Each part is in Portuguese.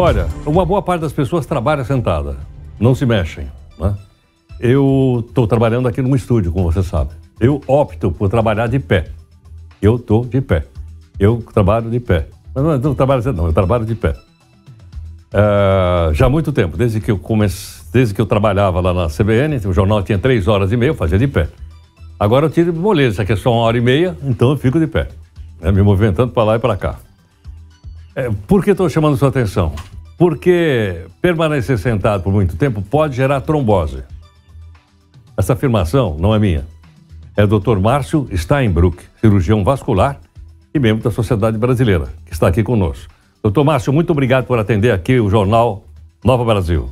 Olha, uma boa parte das pessoas trabalha sentada, não se mexem. Né? Eu estou trabalhando aqui num estúdio, como você sabe. Eu opto por trabalhar de pé. Eu estou de pé. Eu trabalho de pé. Mas não, não trabalho sentado, não, eu trabalho de pé. Ah, já há muito tempo, desde que eu comece, desde que eu trabalhava lá na CBN, o jornal tinha três horas e meia, eu fazia de pé. Agora eu tiro moleza, aqui é só uma hora e meia, então eu fico de pé, né, me movimentando para lá e para cá. É, por que estou chamando sua atenção? Porque permanecer sentado por muito tempo pode gerar trombose. Essa afirmação não é minha. É do Dr. Márcio Steinbruck, cirurgião vascular e membro da Sociedade Brasileira, que está aqui conosco. Doutor Márcio, muito obrigado por atender aqui o jornal Nova Brasil.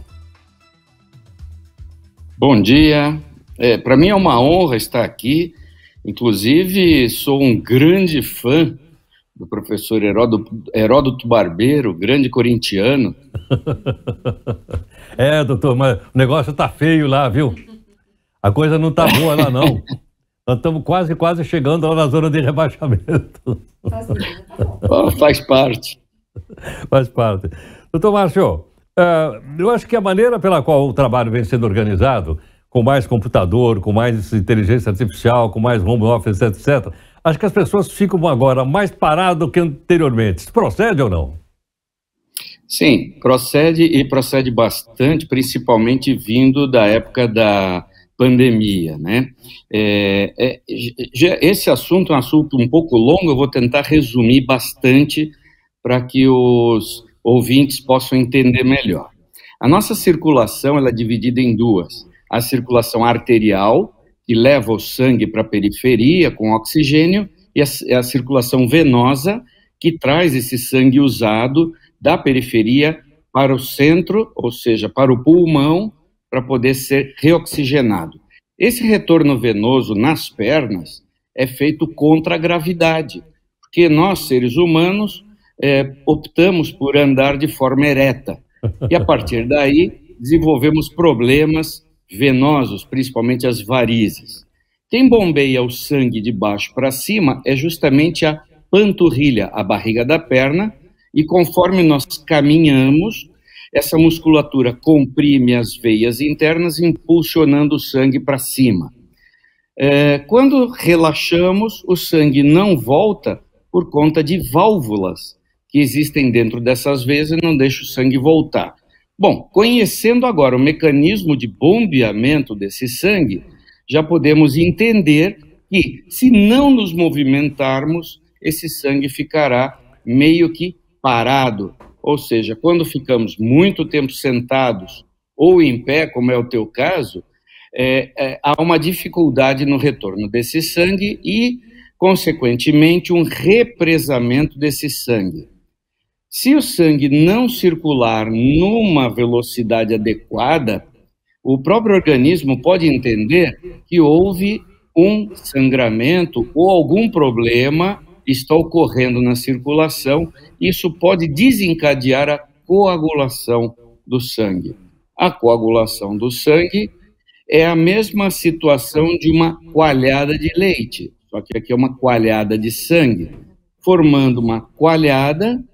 Bom dia. É, Para mim é uma honra estar aqui. Inclusive, sou um grande fã do professor Heródoto, Heródoto Barbeiro, grande corintiano. é, doutor, mas o negócio tá feio lá, viu? A coisa não tá boa lá, não. Nós estamos quase, quase chegando lá na zona de rebaixamento. faz tá parte. Faz parte. Doutor Márcio, é, eu acho que a maneira pela qual o trabalho vem sendo organizado, com mais computador, com mais inteligência artificial, com mais home office, etc., acho que as pessoas ficam agora mais paradas do que anteriormente. Isso procede ou não? Sim, procede e procede bastante, principalmente vindo da época da pandemia, né? É, é, esse assunto é um assunto um pouco longo, eu vou tentar resumir bastante para que os ouvintes possam entender melhor. A nossa circulação ela é dividida em duas: a circulação arterial, que leva o sangue para a periferia com oxigênio e a, é a circulação venosa que traz esse sangue usado da periferia para o centro, ou seja, para o pulmão, para poder ser reoxigenado. Esse retorno venoso nas pernas é feito contra a gravidade, porque nós, seres humanos, é, optamos por andar de forma ereta. E a partir daí, desenvolvemos problemas venosos, principalmente as varizes. Quem bombeia o sangue de baixo para cima é justamente a panturrilha, a barriga da perna, e conforme nós caminhamos, essa musculatura comprime as veias internas, impulsionando o sangue para cima. É, quando relaxamos, o sangue não volta por conta de válvulas que existem dentro dessas veias e não deixa o sangue voltar. Bom, conhecendo agora o mecanismo de bombeamento desse sangue, já podemos entender que, se não nos movimentarmos, esse sangue ficará meio que parado. Ou seja, quando ficamos muito tempo sentados ou em pé, como é o teu caso, é, é, há uma dificuldade no retorno desse sangue e, consequentemente, um represamento desse sangue. Se o sangue não circular numa velocidade adequada, o próprio organismo pode entender que houve um sangramento ou algum problema está ocorrendo na circulação. Isso pode desencadear a coagulação do sangue. A coagulação do sangue é a mesma situação de uma coalhada de leite, só que aqui é uma coalhada de sangue, formando uma coalhada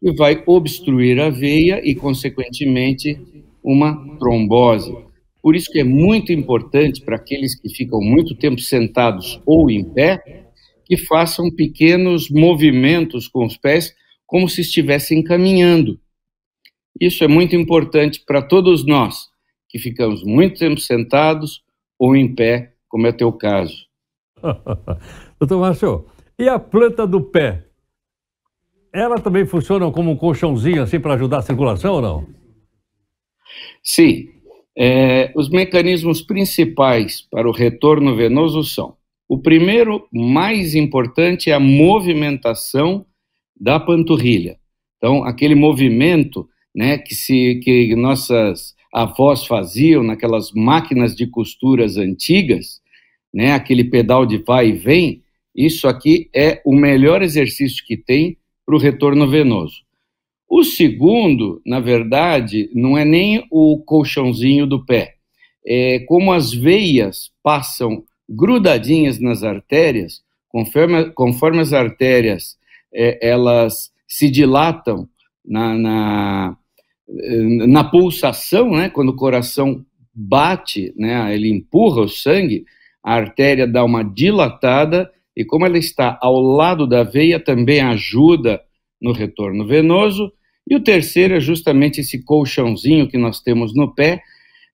que vai obstruir a veia e, consequentemente, uma trombose. Por isso que é muito importante para aqueles que ficam muito tempo sentados ou em pé, que façam pequenos movimentos com os pés, como se estivessem caminhando. Isso é muito importante para todos nós, que ficamos muito tempo sentados ou em pé, como é teu caso. Doutor Márcio, e a planta do pé? Ela também funciona como um colchãozinho assim para ajudar a circulação ou não? Sim. É, os mecanismos principais para o retorno venoso são: o primeiro, mais importante, é a movimentação da panturrilha. Então, aquele movimento né, que, se, que nossas avós faziam naquelas máquinas de costuras antigas, né, aquele pedal de vai e vem, isso aqui é o melhor exercício que tem para o retorno venoso. O segundo, na verdade, não é nem o colchãozinho do pé. É como as veias passam grudadinhas nas artérias, conforme, conforme as artérias é, elas se dilatam na, na, na pulsação, né? quando o coração bate, né? ele empurra o sangue, a artéria dá uma dilatada e como ela está ao lado da veia, também ajuda no retorno venoso. E o terceiro é justamente esse colchãozinho que nós temos no pé.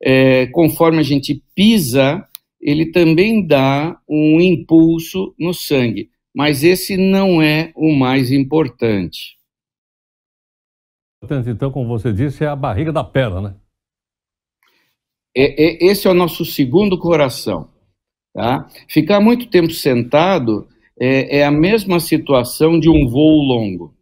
É, conforme a gente pisa, ele também dá um impulso no sangue, mas esse não é o mais importante. Importante, então, como você disse, é a barriga da perna, né? É, é, esse é o nosso segundo coração. Tá? Ficar muito tempo sentado é, é, a mesma situação de um voo longo.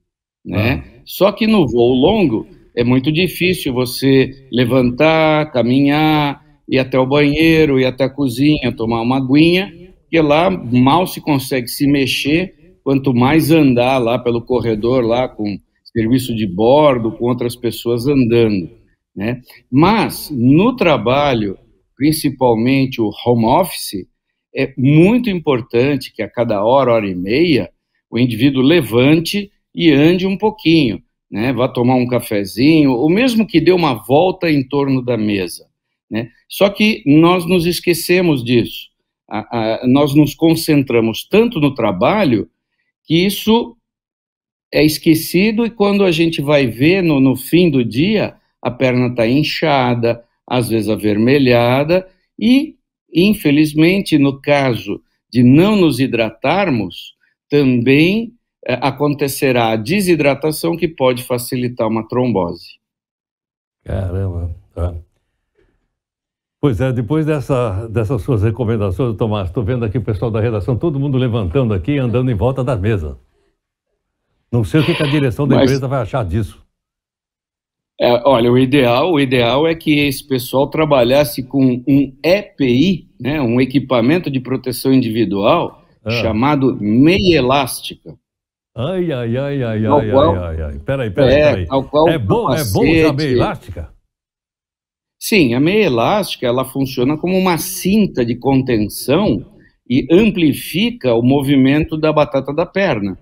Né? Ah. Só que no voo longo é muito difícil você levantar, caminhar, ir até o banheiro, ir até a cozinha, tomar uma aguinha, porque lá mal se consegue se mexer, quanto mais andar lá pelo corredor, lá com serviço de bordo, com outras pessoas andando. Né? Mas no trabalho, principalmente o home office, é muito importante que a cada hora, hora e meia, o indivíduo levante e ande um pouquinho, né? Vá tomar um cafezinho, ou mesmo que dê uma volta em torno da mesa, né? Só que nós nos esquecemos disso. A, a, nós nos concentramos tanto no trabalho que isso é esquecido e quando a gente vai ver no, no fim do dia, a perna está inchada, às vezes avermelhada, e Infelizmente, no caso de não nos hidratarmos, também eh, acontecerá a desidratação que pode facilitar uma trombose. Caramba. Tá. Pois é, depois dessa, dessas suas recomendações, Tomás, estou vendo aqui o pessoal da redação, todo mundo levantando aqui, andando em volta da mesa. Não sei o que, que a direção da Mas... empresa vai achar disso. É, olha, o ideal, o ideal é que esse pessoal trabalhasse com um EPI, né, um equipamento de proteção individual, ah. chamado meia elástica. Ai, ai, ai, ai, ao ai, qual, ai, ai, Peraí, peraí, é, peraí. Qual é, bom, é bom usar a meia elástica? Sim, a meia elástica, ela funciona como uma cinta de contenção e amplifica o movimento da batata da perna.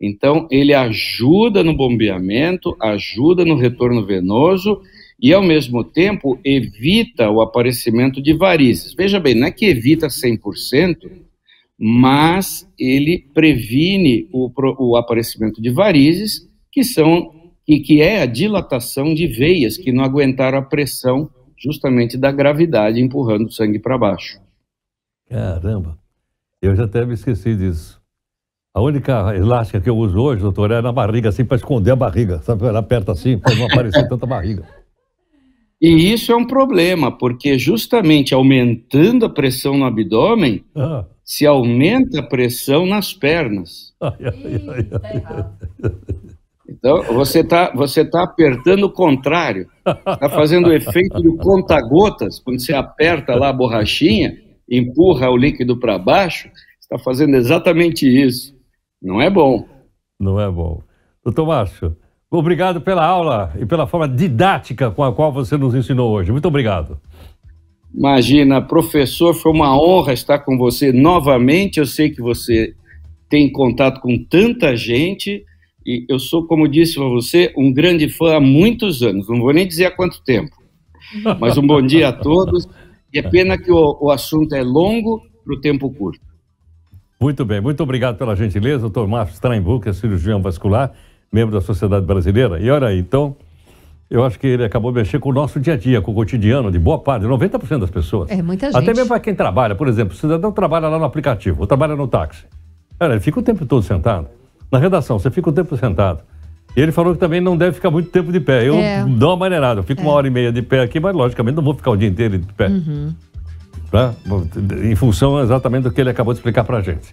Então, ele ajuda no bombeamento, ajuda no retorno venoso e, ao mesmo tempo, evita o aparecimento de varizes. Veja bem, não é que evita 100%, mas ele previne o, o aparecimento de varizes, que são e que é a dilatação de veias que não aguentaram a pressão justamente da gravidade empurrando o sangue para baixo. Caramba, eu já até me esqueci disso. A única elástica que eu uso hoje, doutor, é na barriga, assim, para esconder a barriga. Sabe, ela aperta assim, para não aparecer tanta barriga. E isso é um problema, porque justamente aumentando a pressão no abdômen, ah. se aumenta a pressão nas pernas. então, você está você tá apertando o contrário. Está fazendo o efeito do conta-gotas, quando você aperta lá a borrachinha, empurra o líquido para baixo, está fazendo exatamente isso. Não é bom. Não é bom. Doutor Márcio, obrigado pela aula e pela forma didática com a qual você nos ensinou hoje. Muito obrigado. Imagina, professor, foi uma honra estar com você novamente. Eu sei que você tem contato com tanta gente e eu sou, como disse para você, um grande fã há muitos anos. Não vou nem dizer há quanto tempo. Mas um bom dia a todos. E é pena que o, o assunto é longo para o tempo curto. Muito bem, muito obrigado pela gentileza, doutor Márcio Strainbuck, é cirurgião vascular, membro da Sociedade Brasileira. E olha aí, então, eu acho que ele acabou mexendo com o nosso dia a dia, com o cotidiano de boa parte, 90% das pessoas. É, muita gente. Até mesmo para quem trabalha, por exemplo, o cidadão trabalha lá no aplicativo, ou trabalha no táxi. Olha, ele fica o tempo todo sentado. Na redação, você fica o tempo sentado. E ele falou que também não deve ficar muito tempo de pé. Eu é. dou uma maneirada, eu fico é. uma hora e meia de pé aqui, mas logicamente não vou ficar o dia inteiro de pé. Uhum né? em função exatamente do que ele acabou de explicar para a gente.